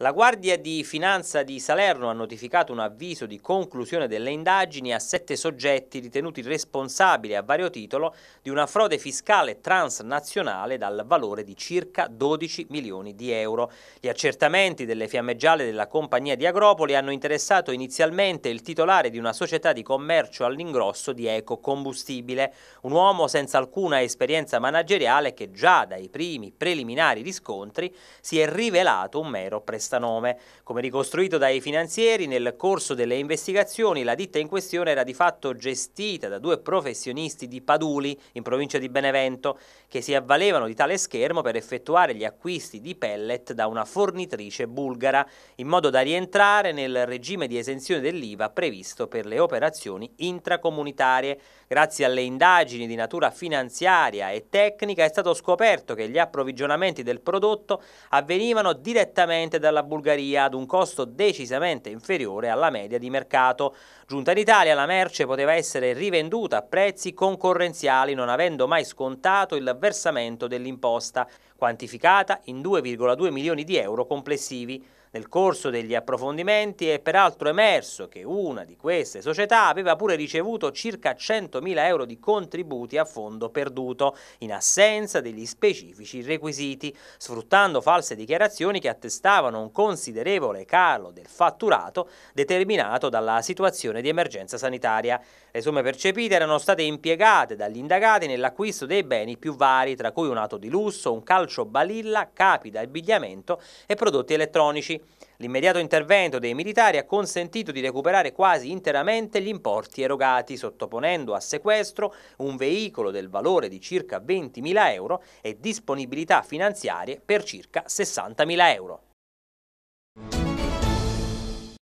La Guardia di Finanza di Salerno ha notificato un avviso di conclusione delle indagini a sette soggetti ritenuti responsabili a vario titolo di una frode fiscale transnazionale dal valore di circa 12 milioni di euro. Gli accertamenti delle fiamme gialle della compagnia di Agropoli hanno interessato inizialmente il titolare di una società di commercio all'ingrosso di ecocombustibile, un uomo senza alcuna esperienza manageriale che già dai primi preliminari riscontri si è rivelato un mero prestatario nome. Come ricostruito dai finanzieri, nel corso delle investigazioni la ditta in questione era di fatto gestita da due professionisti di Paduli, in provincia di Benevento, che si avvalevano di tale schermo per effettuare gli acquisti di pellet da una fornitrice bulgara, in modo da rientrare nel regime di esenzione dell'IVA previsto per le operazioni intracomunitarie. Grazie alle indagini di natura finanziaria e tecnica è stato scoperto che gli approvvigionamenti del prodotto avvenivano direttamente dalla dalla Bulgaria ad un costo decisamente inferiore alla media di mercato. Giunta in Italia la merce poteva essere rivenduta a prezzi concorrenziali non avendo mai scontato il versamento dell'imposta, quantificata in 2,2 milioni di euro complessivi. Nel corso degli approfondimenti è peraltro emerso che una di queste società aveva pure ricevuto circa 100.000 euro di contributi a fondo perduto, in assenza degli specifici requisiti, sfruttando false dichiarazioni che attestavano un considerevole calo del fatturato determinato dalla situazione di emergenza sanitaria. Le somme percepite erano state impiegate dagli indagati nell'acquisto dei beni più vari, tra cui un auto di lusso, un calcio balilla, capi da abbigliamento e prodotti elettronici. L'immediato intervento dei militari ha consentito di recuperare quasi interamente gli importi erogati, sottoponendo a sequestro un veicolo del valore di circa 20.000 euro e disponibilità finanziarie per circa 60.000 euro.